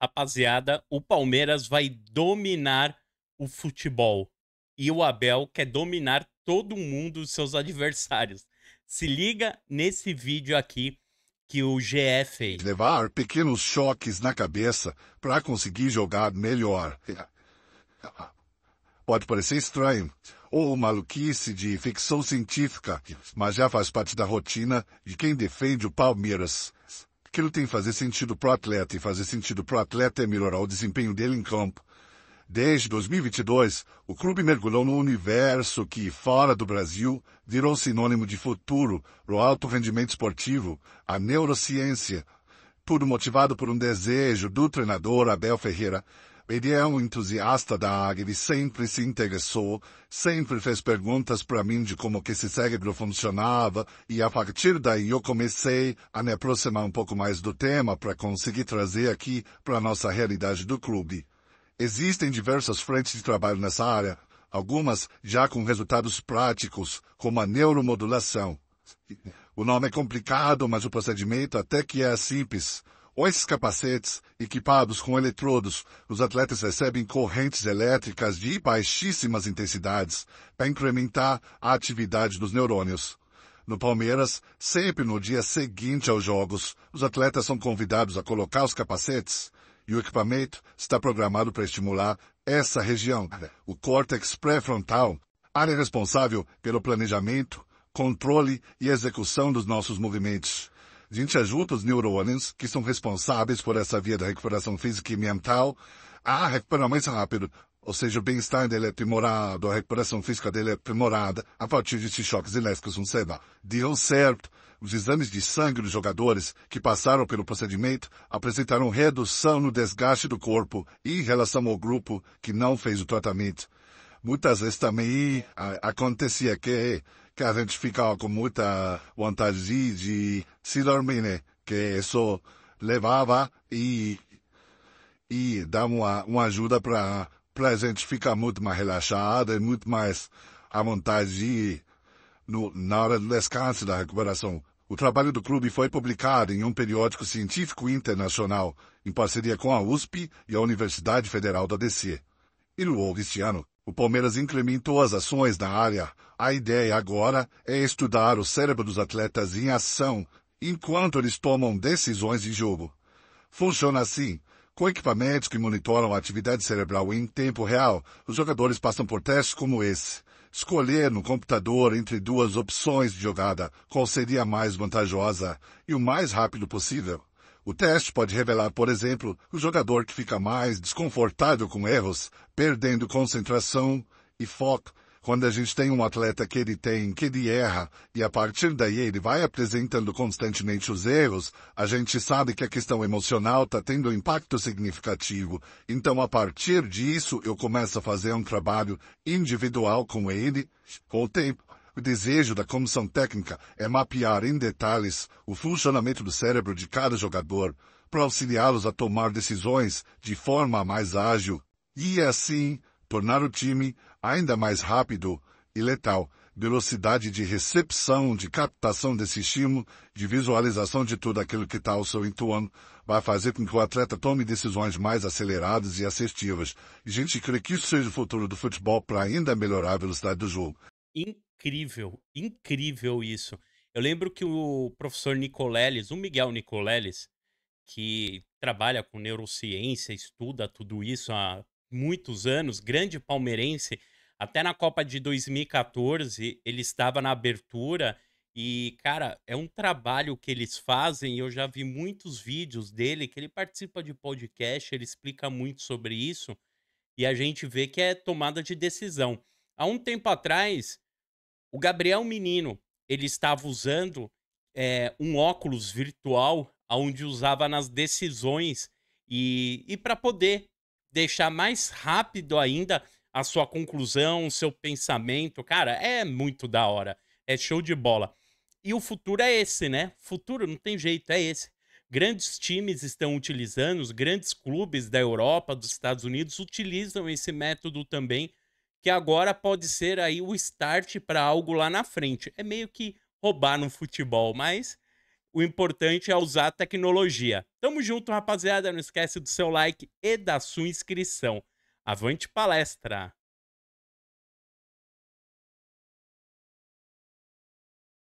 rapaziada, o Palmeiras vai dominar o futebol. E o Abel quer dominar todo mundo, os seus adversários. Se liga nesse vídeo aqui que o GE fez. Levar pequenos choques na cabeça para conseguir jogar melhor. Pode parecer estranho ou maluquice de ficção científica, mas já faz parte da rotina de quem defende o Palmeiras. Aquilo tem que fazer sentido para o atleta, e fazer sentido para o atleta é melhorar o desempenho dele em campo. Desde 2022, o clube mergulhou num universo que, fora do Brasil, virou sinônimo de futuro o alto rendimento esportivo, a neurociência. Tudo motivado por um desejo do treinador Abel Ferreira ele é um entusiasta da área, ele sempre se interessou, sempre fez perguntas para mim de como que esse cérebro funcionava, e a partir daí eu comecei a me aproximar um pouco mais do tema para conseguir trazer aqui para a nossa realidade do clube. Existem diversas frentes de trabalho nessa área, algumas já com resultados práticos, como a neuromodulação. O nome é complicado, mas o procedimento até que é simples. Com esses capacetes, equipados com eletrodos, os atletas recebem correntes elétricas de baixíssimas intensidades para incrementar a atividade dos neurônios. No Palmeiras, sempre no dia seguinte aos jogos, os atletas são convidados a colocar os capacetes e o equipamento está programado para estimular essa região, o córtex pré-frontal, área responsável pelo planejamento, controle e execução dos nossos movimentos. A gente ajuda os neurônios que são responsáveis por essa via da recuperação física e mental ah, a recuperar mais é rápido. Ou seja, o bem-estar dele é aprimorado, a recuperação física dele é aprimorada a partir desses choques elétricos no cerebral. Deu certo. Os exames de sangue dos jogadores que passaram pelo procedimento apresentaram redução no desgaste do corpo em relação ao grupo que não fez o tratamento. Muitas vezes também acontecia que, que a gente ficava com muita vontade de dormir que isso levava e, e dá uma, uma ajuda para a gente ficar muito mais relaxado e muito mais à vontade no, na hora do descanso da recuperação. O trabalho do clube foi publicado em um periódico científico internacional, em parceria com a USP e a Universidade Federal da DC. E luou este ano, o Palmeiras incrementou as ações na área. A ideia agora é estudar o cérebro dos atletas em ação enquanto eles tomam decisões de jogo. Funciona assim. Com equipamentos que monitoram a atividade cerebral em tempo real, os jogadores passam por testes como esse. Escolher no computador entre duas opções de jogada qual seria a mais vantajosa e o mais rápido possível. O teste pode revelar, por exemplo, o jogador que fica mais desconfortável com erros, perdendo concentração e foco quando a gente tem um atleta que ele tem, que ele erra, e a partir daí ele vai apresentando constantemente os erros, a gente sabe que a questão emocional está tendo um impacto significativo. Então, a partir disso, eu começo a fazer um trabalho individual com ele, com o tempo. O desejo da comissão técnica é mapear em detalhes o funcionamento do cérebro de cada jogador para auxiliá-los a tomar decisões de forma mais ágil e assim tornar o time ainda mais rápido e letal. Velocidade de recepção, de captação desse estímulo, de visualização de tudo aquilo que está ao seu entorno, vai fazer com que o atleta tome decisões mais aceleradas e assertivas. E a gente crê que isso seja o futuro do futebol para ainda melhorar a velocidade do jogo. Incrível, incrível isso. Eu lembro que o professor Nicoleles, o Miguel Nicoleles, que trabalha com neurociência, estuda tudo isso há muitos anos, grande palmeirense, até na Copa de 2014 ele estava na abertura e, cara, é um trabalho que eles fazem. Eu já vi muitos vídeos dele que ele participa de podcast, ele explica muito sobre isso e a gente vê que é tomada de decisão. Há um tempo atrás, o Gabriel é Menino ele estava usando é, um óculos virtual onde usava nas decisões e, e para poder deixar mais rápido ainda a sua conclusão, o seu pensamento. Cara, é muito da hora. É show de bola. E o futuro é esse, né? Futuro não tem jeito, é esse. Grandes times estão utilizando, os grandes clubes da Europa, dos Estados Unidos utilizam esse método também, que agora pode ser aí o start para algo lá na frente. É meio que roubar no futebol, mas o importante é usar a tecnologia. Tamo junto, rapaziada. Não esquece do seu like e da sua inscrição. Avante palestra!